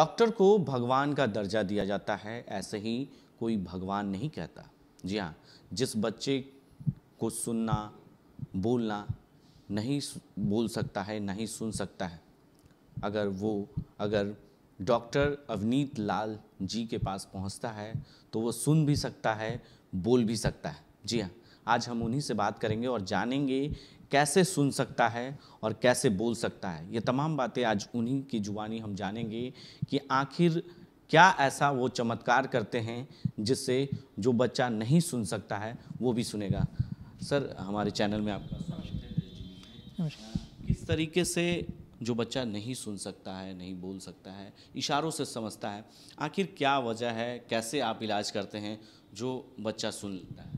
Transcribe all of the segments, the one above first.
Doctor को भगवान का दर्जा दिया जाता है ऐसे ही कोई भगवान नहीं कहता जी हाँ जिस बच्चे को सुनना बोलना नहीं बोल सकता है नहीं सुन सकता है अगर वो अगर डॉक्टर अवनीत लाल जी के पास पहुंचता है तो वो सुन भी सकता है बोल भी सकता है जी हाँ आज हम उन्हीं से बात करेंगे और जानेंगे कैसे सुन सकता है और कैसे बोल सकता है ये तमाम बातें आज उन्हीं की जुबानी हम जानेंगे कि आखिर क्या ऐसा वो चमत्कार करते हैं जिससे जो बच्चा नहीं सुन सकता है वो भी सुनेगा सर हमारे चैनल में आपका किस तरीके से जो बच्चा नहीं सुन सकता है नहीं बोल सकता है इशारों से समझता है आखिर क्या वजह है कैसे आप इलाज करते हैं जो बच्चा सुन लेता है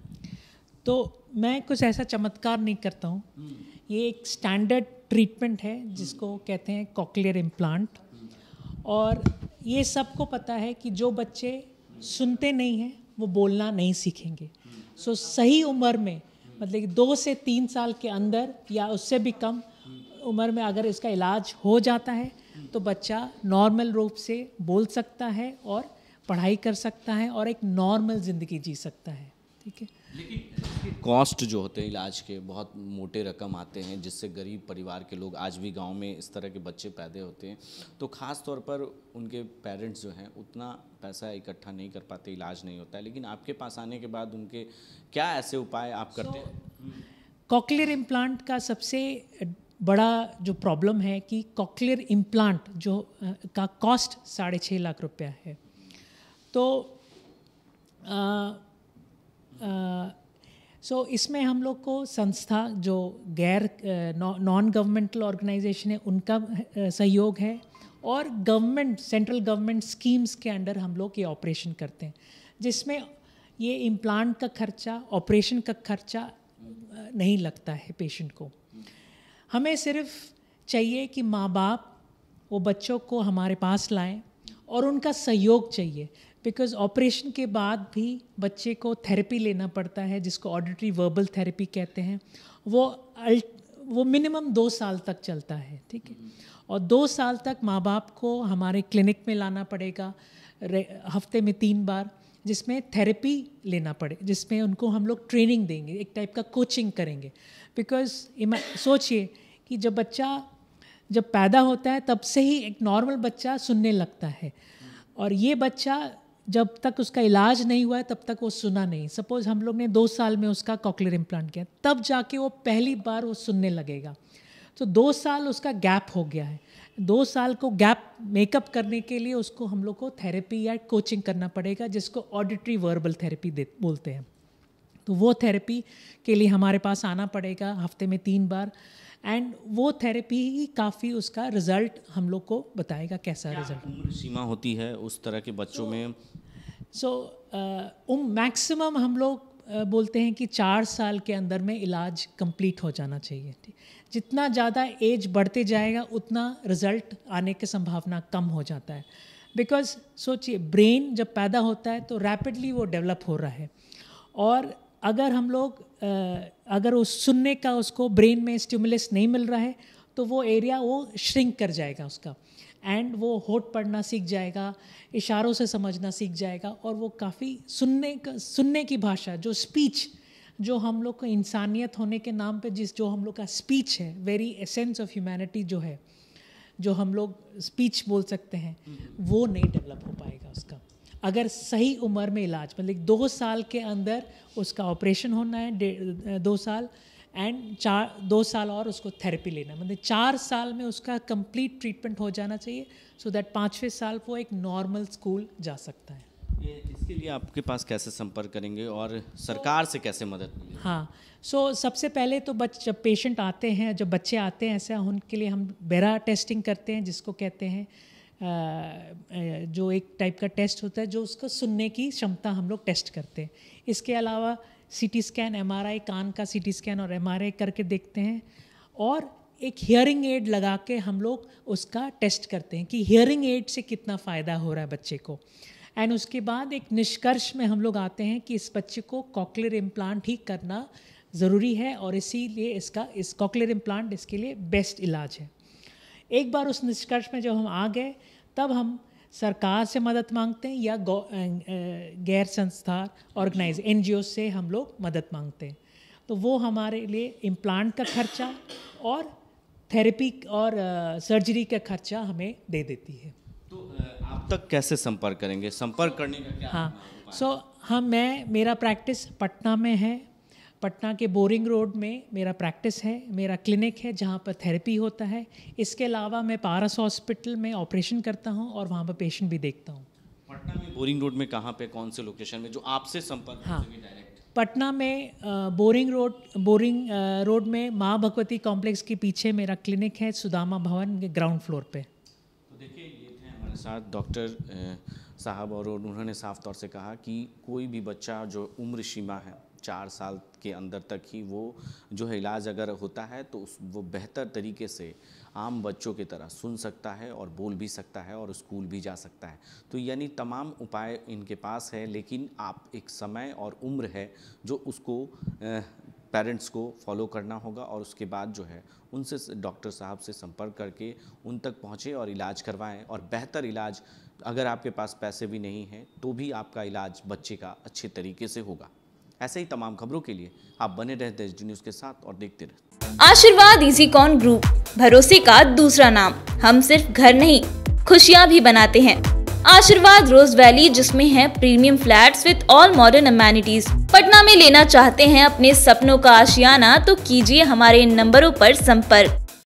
तो मैं कुछ ऐसा चमत्कार नहीं करता हूँ ये एक स्टैंडर्ड ट्रीटमेंट है जिसको कहते हैं कॉकलियर इम्प्लांट और ये सबको पता है कि जो बच्चे सुनते नहीं हैं वो बोलना नहीं सीखेंगे सो so, सही उम्र में मतलब कि दो से तीन साल के अंदर या उससे भी कम उम्र में अगर इसका इलाज हो जाता है तो बच्चा नॉर्मल रूप से बोल सकता है और पढ़ाई कर सकता है और एक नॉर्मल ज़िंदगी जी सकता है ठीक है कॉस्ट जो होते हैं इलाज के बहुत मोटे रकम आते हैं जिससे गरीब परिवार के लोग आज भी गांव में इस तरह के बच्चे पैदे होते हैं तो ख़ास तौर पर उनके पेरेंट्स जो हैं उतना पैसा इकट्ठा नहीं कर पाते इलाज नहीं होता है लेकिन आपके पास आने के बाद उनके क्या ऐसे उपाय आप करते हैं कॉकलेर इम्प्लांट का सबसे बड़ा जो प्रॉब्लम है कि कॉकलेर इम्प्लांट जो का कॉस्ट साढ़े छः लाख रुपया है तो आ, सो so, इसमें हम लोग को संस्था जो गैर नॉन गवर्नमेंटल ऑर्गेनाइजेशन है उनका सहयोग है और गवर्नमेंट सेंट्रल गवर्नमेंट स्कीम्स के अंडर हम लोग ये ऑपरेशन करते हैं जिसमें ये इम्प्लांट का खर्चा ऑपरेशन का खर्चा नहीं लगता है पेशेंट को हमें सिर्फ चाहिए कि माँ बाप वो बच्चों को हमारे पास लाएं और उनका सहयोग चाहिए बिकॉज ऑपरेशन के बाद भी बच्चे को थेरेपी लेना पड़ता है जिसको ऑडिटरी वर्बल थेरेपी कहते हैं वो अल्ट वो मिनिमम दो साल तक चलता है ठीक है और दो साल तक माँ बाप को हमारे क्लिनिक में लाना पड़ेगा हफ्ते में तीन बार जिसमें थेरेपी लेना पड़े जिसमें उनको हम लोग ट्रेनिंग देंगे एक टाइप का कोचिंग करेंगे बिकॉज सोचिए कि जब बच्चा जब पैदा होता है तब से ही एक नॉर्मल बच्चा सुनने लगता है और ये बच्चा जब तक उसका इलाज नहीं हुआ है तब तक वो सुना नहीं सपोज हम लोग ने दो साल में उसका कॉकलर इम्प्लांट किया तब जाके वो पहली बार वो सुनने लगेगा तो दो साल उसका गैप हो गया है दो साल को गैप मेकअप करने के लिए उसको हम लोग को थेरेपी या कोचिंग करना पड़ेगा जिसको ऑडिटरी वर्बल थेरेपी दे बोलते हैं तो वो थेरेपी के लिए हमारे पास आना पड़ेगा हफ्ते में तीन बार एंड वो थेरेपी ही काफ़ी उसका रिजल्ट हम लोग को बताएगा कैसा रिजल्ट सीमा होती है उस तरह के बच्चों so, में सो so, उम मैक्सिमम हम लोग uh, बोलते हैं कि चार साल के अंदर में इलाज कंप्लीट हो जाना चाहिए जितना ज़्यादा एज बढ़ते जाएगा उतना रिजल्ट आने की संभावना कम हो जाता है बिकॉज सोचिए ब्रेन जब पैदा होता है तो रैपिडली वो डेवलप हो रहा है और अगर हम लोग अगर उस सुनने का उसको ब्रेन में स्टिमुलस नहीं मिल रहा है तो वो एरिया वो श्रिंक कर जाएगा उसका एंड वो होठ पढ़ना सीख जाएगा इशारों से समझना सीख जाएगा और वो काफ़ी सुनने का सुनने की भाषा जो स्पीच जो हम लोग को इंसानियत होने के नाम पे जिस जो हम लोग का स्पीच है वेरी एसेंस ऑफ ह्यूमैनिटी जो है जो हम लोग स्पीच बोल सकते हैं हम्म। वो नहीं डेवलप हो पाएगा उसका अगर सही उम्र में इलाज मतलब दो साल के अंदर उसका ऑपरेशन होना है दो साल एंड चार दो साल और उसको थेरेपी लेना मतलब चार साल में उसका कंप्लीट ट्रीटमेंट हो जाना चाहिए सो दैट पाँचवें साल वो एक नॉर्मल स्कूल जा सकता है ये इसके लिए आपके पास कैसे संपर्क करेंगे और सरकार से कैसे मदद हाँ सो so, सबसे पहले तो बच जब पेशेंट आते हैं जब बच्चे आते हैं ऐसा उनके लिए हम बेरा टेस्टिंग करते हैं जिसको कहते हैं जो एक टाइप का टेस्ट होता है जो उसको सुनने की क्षमता हम लोग टेस्ट करते हैं इसके अलावा सीटी स्कैन एमआरआई कान का सीटी स्कैन और एमआरआई करके देखते हैं और एक हियरिंग एड लगा के हम लोग उसका टेस्ट करते हैं कि हियरिंग एड से कितना फ़ायदा हो रहा है बच्चे को एंड उसके बाद एक निष्कर्ष में हम लोग आते हैं कि इस बच्चे को कॉकलेर इम्प्लांट ही करना ज़रूरी है और इसीलिए इसका इस कॉकलेर इम्प्लांट इसके लिए बेस्ट इलाज है एक बार उस निष्कर्ष में जब हम आ गए तब हम सरकार से मदद मांगते हैं या गैर संस्था ऑर्गेनाइज एन से हम लोग मदद मांगते हैं तो वो हमारे लिए इम्प्लांट का खर्चा और थेरेपी और सर्जरी का खर्चा हमें दे देती है तो आप तक कैसे संपर्क करेंगे संपर्क करने का क्या हाँ सो so, हम मैं मेरा प्रैक्टिस पटना में है पटना के बोरिंग रोड में मेरा प्रैक्टिस है मेरा क्लिनिक है जहाँ पर थेरेपी होता है इसके अलावा मैं पारस हॉस्पिटल में ऑपरेशन करता हूँ और वहाँ पर पेशेंट भी देखता हूँ पटना में बोरिंग रोड में कहाँ पे कौन से लोकेशन में जो आपसे संपर्क हाँ पटना में बोरिंग रोड बोरिंग रोड में माँ भगवती कॉम्प्लेक्स के पीछे मेरा क्लिनिक है सुदामा भवन के ग्राउंड फ्लोर पे तो देखिए ये थे हमारे साथ डॉक्टर साहब और उन्होंने साफ तौर से कहा कि कोई भी बच्चा जो उम्र सीमा है चार साल के अंदर तक ही वो जो है इलाज अगर होता है तो उस वो बेहतर तरीके से आम बच्चों की तरह सुन सकता है और बोल भी सकता है और स्कूल भी जा सकता है तो यानी तमाम उपाय इनके पास है लेकिन आप एक समय और उम्र है जो उसको पेरेंट्स को फॉलो करना होगा और उसके बाद जो है उनसे डॉक्टर साहब से संपर्क करके उन तक पहुँचे और इलाज करवाएँ और बेहतर इलाज अगर आपके पास पैसे भी नहीं हैं तो भी आपका इलाज बच्चे का अच्छे तरीके से होगा ऐसे ही तमाम खबरों के लिए आप बने रहे देश न्यूज के साथ और देखते रहे आशीर्वाद इजी कॉन ग्रुप भरोसे का दूसरा नाम हम सिर्फ घर नहीं खुशियाँ भी बनाते हैं आशीर्वाद रोज वैली जिसमें है premium flats with all modern amenities Patna में लेना चाहते हैं अपने सपनों का आशियाना तो कीजिए हमारे नंबरों पर संपर्क